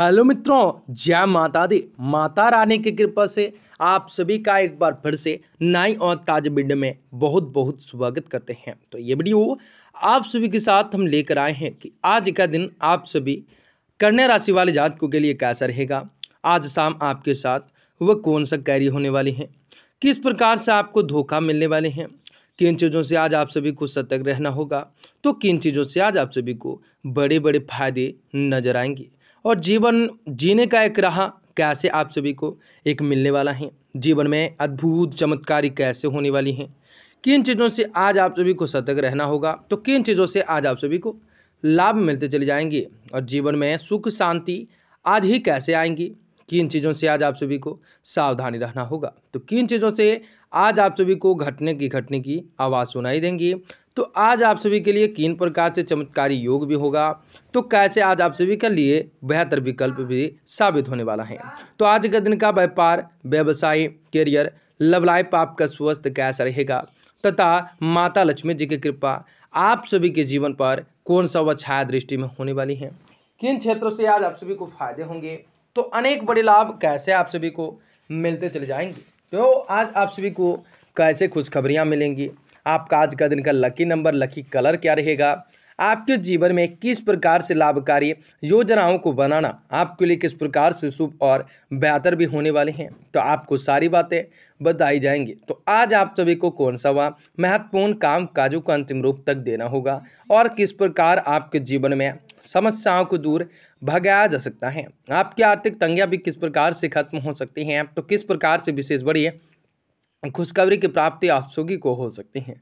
hello मित्रों जय माता दी माता रानी की कृपा से आप सभी का एक बार फिर से नाई और ताज बिड में बहुत बहुत स्वागत करते हैं तो ये वीडियो आप सभी के साथ हम लेकर आए हैं कि आज का दिन आप सभी कन्या राशि वाले जातकों के लिए कैसा रहेगा आज शाम आपके साथ वह कौन सा कैरी होने वाली हैं किस प्रकार से आपको धोखा मिलने वाले हैं किन चीज़ों से आज आप सभी को सतर्क रहना होगा तो किन चीज़ों से आज आप सभी को बड़े बड़े फायदे नजर आएंगे और जीवन जीने का एक राह कैसे आप सभी को एक मिलने वाला है जीवन में अद्भुत चमत्कारी कैसे होने वाली हैं किन चीज़ों से आज आप सभी को सतर्क रहना होगा तो किन चीज़ों से आज आप सभी को लाभ मिलते चले जाएंगे और जीवन में सुख शांति आज ही कैसे आएंगी किन चीज़ों से आज आप सभी को सावधानी रहना होगा तो किन चीज़ों से आज आप सभी को घटने की घटने की आवाज़ सुनाई देंगी तो आज आप सभी के लिए किन प्रकार से चमत्कारी योग भी होगा तो कैसे आज आप सभी के लिए बेहतर विकल्प भी साबित होने वाला है तो आज के दिन का व्यापार व्यवसाय करियर लव लाइफ आपका स्वस्थ कैसा रहेगा तथा माता लक्ष्मी जी की कृपा आप सभी के जीवन पर कौन सा वह छाया दृष्टि में होने वाली है किन क्षेत्रों से आज आप सभी को फायदे होंगे तो अनेक बड़े लाभ कैसे आप सभी को मिलते चले जाएंगे तो आज आप सभी को कैसे खुशखबरियाँ मिलेंगी आपका आज का दिन का लकी नंबर लकी कलर क्या रहेगा आपके जीवन में किस प्रकार से लाभकारी योजनाओं को बनाना आपके लिए किस प्रकार से शुभ और बेहतर भी होने वाले हैं तो आपको सारी बातें बताई जाएंगी तो आज आप सभी को कौन सा वह महत्वपूर्ण काम काजों का अंतिम रूप तक देना होगा और किस प्रकार आपके जीवन में समस्याओं को दूर भगाया जा सकता है आपकी आर्थिक तंगियाँ भी किस प्रकार से खत्म हो सकती हैं तो किस प्रकार से विशेष बढ़िए खुशखबरी की प्राप्ति आप सभी को हो सकती है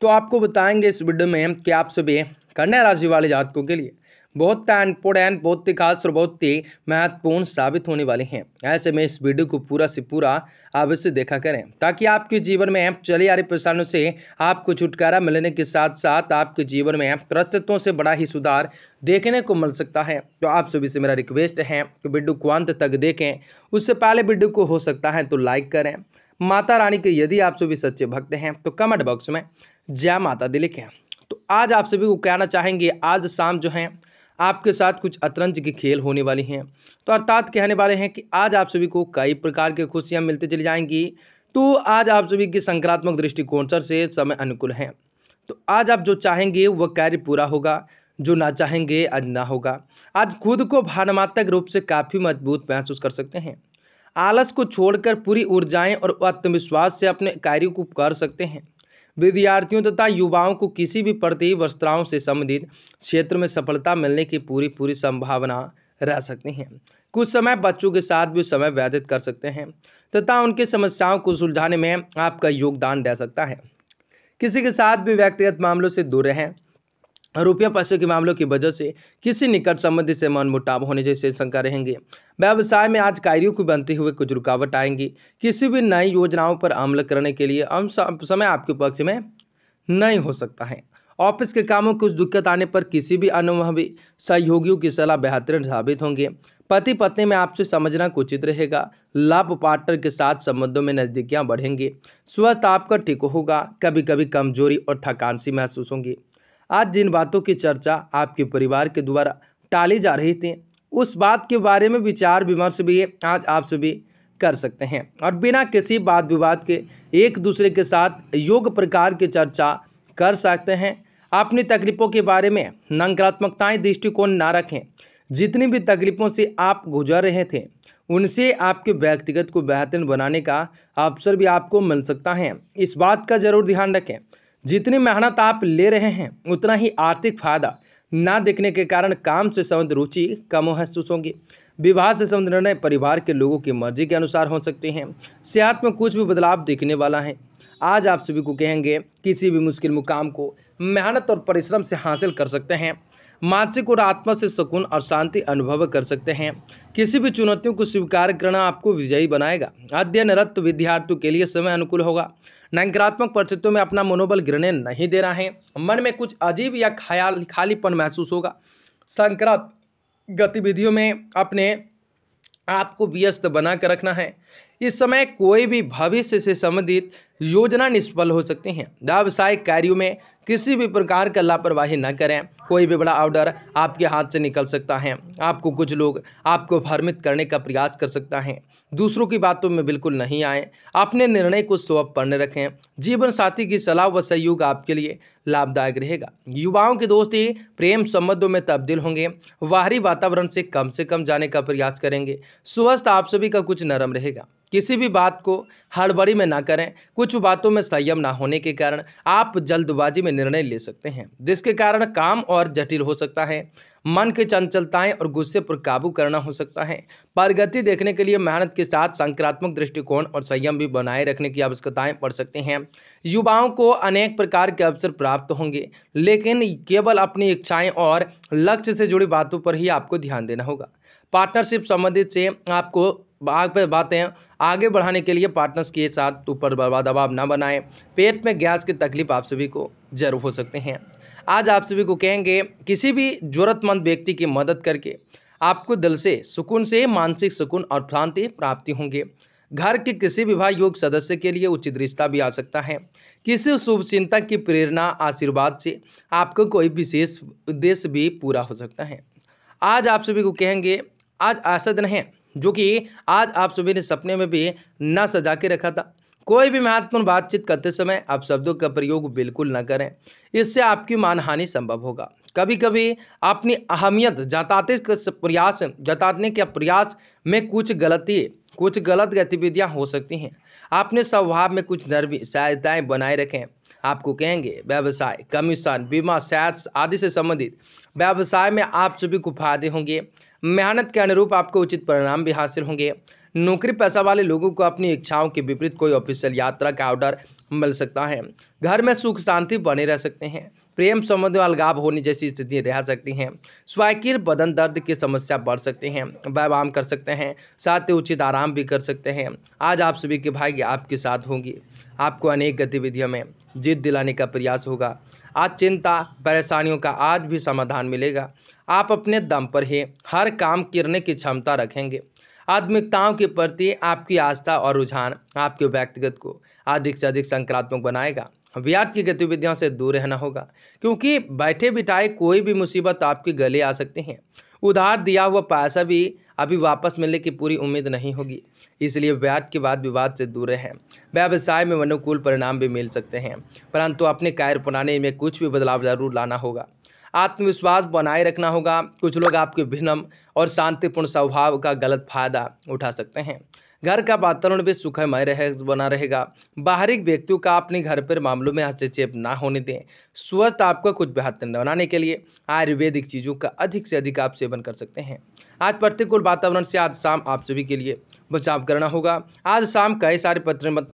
तो आपको बताएंगे इस वीडियो में कि आप सभी कन्या राशि वाले जातकों के लिए बहुत ही इम्पोर्टेंट बहुत ही खास और बहुत ही महत्वपूर्ण साबित होने वाले हैं ऐसे में इस वीडियो को पूरा से पूरा अवश्य देखा करें ताकि आपके जीवन में चले आ रही परेशानियों से आपको छुटकारा मिलने के साथ साथ आपके जीवन में प्रस्तुत्वों से बड़ा ही सुधार देखने को मिल सकता है तो आप सभी से मेरा रिक्वेस्ट है कि वीडियो को अंत तक देखें उससे पहले वीडियो को हो सकता है तो लाइक करें माता रानी के यदि आप सभी सच्चे भक्त हैं तो कमेंट बॉक्स में जय माता दी लिखें तो आज आप सभी को कहना चाहेंगे आज शाम जो हैं आपके साथ कुछ अतरंज की खेल होने वाली हैं तो अर्थात कहने वाले हैं कि आज आप सभी को कई प्रकार की खुशियाँ मिलते चली जाएंगी तो आज आप सभी के संक्रात्मक दृष्टिकोण सर से समय अनुकूल हैं तो आज आप जो चाहेंगे वह कार्य पूरा होगा जो ना चाहेंगे आज ना होगा आज खुद को भावनात्मक रूप से काफ़ी मजबूत महसूस कर सकते हैं आलस को छोड़कर पूरी ऊर्जाएं और आत्मविश्वास से अपने कार्य को कर सकते हैं विद्यार्थियों तथा युवाओं को किसी भी प्रति वस्त्राओं से संबंधित क्षेत्र में सफलता मिलने की पूरी पूरी संभावना रह सकती हैं कुछ समय बच्चों के साथ भी समय व्यतीत कर सकते हैं तथा उनकी समस्याओं को सुलझाने में आपका योगदान दे सकता है किसी के साथ भी व्यक्तिगत मामलों से दूर रहें रुपया पैसे के मामलों की वजह से किसी निकट संबंधी से मनमुटाव होने जैसे शंका रहेंगे व्यवसाय में आज कार्यों की बनते हुए कुछ रुकावट आएंगी किसी भी नई योजनाओं पर अमल करने के लिए अम समय आपके पक्ष में नहीं हो सकता है ऑफिस के कामों में कुछ दिक्कत आने पर किसी भी अनुभवी सहयोगियों की सलाह बेहतरीन साबित होंगे पति पत्नी में आपसे समझना उचित रहेगा लाभ पार्टनर के साथ संबंधों में नज़दीकियाँ बढ़ेंगी स्वस्थ आपका ठीक होगा कभी कभी कमजोरी और थकान सी महसूस होंगी आज जिन बातों की चर्चा आपके परिवार के द्वारा टाली जा रही थी उस बात के बारे में विचार विमर्श भी आज आप सभी कर सकते हैं और बिना किसी बात विवाद के एक दूसरे के साथ योग प्रकार की चर्चा कर सकते हैं अपनी तकलीफ़ों के बारे में नकारात्मकताएँ दृष्टिकोण ना रखें जितनी भी तकलीफ़ों से आप गुजर रहे थे उनसे आपके व्यक्तिगत को बेहतर बनाने का अवसर भी आपको मिल सकता है इस बात का ज़रूर ध्यान रखें जितनी मेहनत आप ले रहे हैं उतना ही आर्थिक फायदा ना देखने के कारण काम से संबंध रुचि कम महसूस होंगी विवाह से संबंध निर्णय परिवार के लोगों की मर्जी के अनुसार हो सकते हैं सेहत में कुछ भी बदलाव दिखने वाला है आज आप सभी को कहेंगे किसी भी मुश्किल मुकाम को मेहनत और परिश्रम से हासिल कर सकते हैं मानसिक और आत्मा से सुकून और शांति अनुभव कर सकते हैं किसी भी चुनौतियों को स्वीकार करना आपको विजयी बनाएगा अध्ययनरत विद्यार्थियों के लिए समय अनुकूल होगा नकारात्मक परिस्थितियों में अपना मनोबल गिरने नहीं देना है मन में कुछ अजीब या ख्याल खालीपन महसूस होगा संक्रांत गतिविधियों में अपने आप को व्यस्त बनाकर रखना है इस समय कोई भी भविष्य से संबंधित योजना निष्फल हो सकती हैं व्यावसायिक कार्यों में किसी भी प्रकार का लापरवाही न करें कोई भी बड़ा ऑर्डर आपके हाथ से निकल सकता है आपको कुछ लोग आपको भ्रमित करने का प्रयास कर सकता है दूसरों की बातों में बिल्कुल नहीं आए अपने निर्णय को स्वपर्ण रखें जीवन साथी की सलाह व सहयोग आपके लिए लाभदायक रहेगा युवाओं की दोस्ती प्रेम संबंधों में तब्दील होंगे बाहरी वातावरण से कम से कम जाने का प्रयास करेंगे स्वस्थ आप सभी का कुछ नरम रहेगा किसी भी बात को हड़बड़ी में ना करें कुछ बातों में संयम ना होने के कारण आप जल्दबाजी में निर्णय ले सकते हैं जिसके कारण काम और जटिल हो सकता है मन की चंचलताएं और गुस्से पर काबू करना हो सकता है प्रगति देखने के लिए मेहनत के साथ सकारात्मक दृष्टिकोण और संयम भी बनाए रखने की आवश्यकताएं पड़ सकती हैं युवाओं को अनेक प्रकार के अवसर प्राप्त होंगे लेकिन केवल अपनी इच्छाएं और लक्ष्य से जुड़ी बातों पर ही आपको ध्यान देना होगा पार्टनरशिप संबंधित से आपको आग पर बातें आगे बढ़ाने के लिए पार्टनर्स के साथ ऊपर दबाव ना बनाएं पेट में गैस की तकलीफ आप सभी को जरूर हो सकते हैं आज आप सभी को कहेंगे किसी भी ज़रूरतमंद व्यक्ति की मदद करके आपको दिल से सुकून से मानसिक सुकून और शांति प्राप्ति होंगे घर के किसी विवाह योग सदस्य के लिए उचित रिश्ता भी आ सकता है किसी शुभ चिंता की प्रेरणा आशीर्वाद से आपको कोई विशेष उद्देश्य भी पूरा हो सकता है आज आप सभी को कहेंगे आज ऐसा दिन है जो कि आज आप सभी ने सपने में भी ना सजा के रखा था कोई भी महत्वपूर्ण बातचीत करते समय आप शब्दों का प्रयोग बिल्कुल न करें इससे आपकी मानहानि संभव होगा कभी कभी अपनी अहमियत जताते प्रयास जताने के प्रयास में कुछ गलती कुछ गलत गतिविधियां हो सकती हैं अपने स्वभाव में कुछ नर्वी सहायताएँ बनाए रखें आपको कहेंगे व्यवसाय कमीशन बीमा शेयर आदि से संबंधित व्यवसाय में आप सभी को फायदे होंगे मेहनत के अनुरूप आपको उचित परिणाम भी हासिल होंगे नौकरी पैसा वाले लोगों को अपनी इच्छाओं के विपरीत कोई ऑफिशियल यात्रा का ऑर्डर मिल सकता है घर में सुख शांति बने रह सकते हैं प्रेम संबंध में अलगाव होने जैसी स्थितियाँ रह सकती हैं स्वाकिर बदन दर्द की समस्या बढ़ सकती हैं व्यायाम कर सकते हैं साथ ही उचित आराम भी कर सकते हैं आज आप सभी के भाई आपके साथ होंगी आपको अनेक गतिविधियों में जीत दिलाने का प्रयास होगा आज चिंता परेशानियों का आज भी समाधान मिलेगा आप अपने दम पर ही हर काम करने की क्षमता रखेंगे आत्मिकताओं के प्रति आपकी आस्था और रुझान आपके व्यक्तिगत को अधिक से अधिक सकारात्मक बनाएगा व्याट की गतिविधियों से दूर रहना होगा क्योंकि बैठे बिठाए कोई भी मुसीबत आपके गले आ सकती हैं उधार दिया हुआ पैसा भी अभी वापस मिलने की पूरी उम्मीद नहीं होगी इसलिए ब्याज के बाद विवाद से दूर रहें व्यवसाय में अनुकूल परिणाम भी मिल सकते हैं परंतु अपने कार्य बनाने में कुछ भी बदलाव जरूर लाना होगा आत्मविश्वास बनाए रखना होगा कुछ लोग आपके भिन्नम और शांतिपूर्ण स्वभाव का गलत फायदा उठा सकते हैं घर का वातावरण भी सुखमय रहे बना रहेगा बाहरी व्यक्तियों का अपने घर पर मामलों में हस्तक्षेप ना होने दें स्वस्थ आपको कुछ बेहतर बनाने के लिए आयुर्वेदिक चीज़ों का अधिक से अधिक आप सेवन कर सकते हैं आज प्रतिकूल वातावरण से आज शाम आप सभी के लिए बचाव करना होगा आज शाम कई सारे पत्र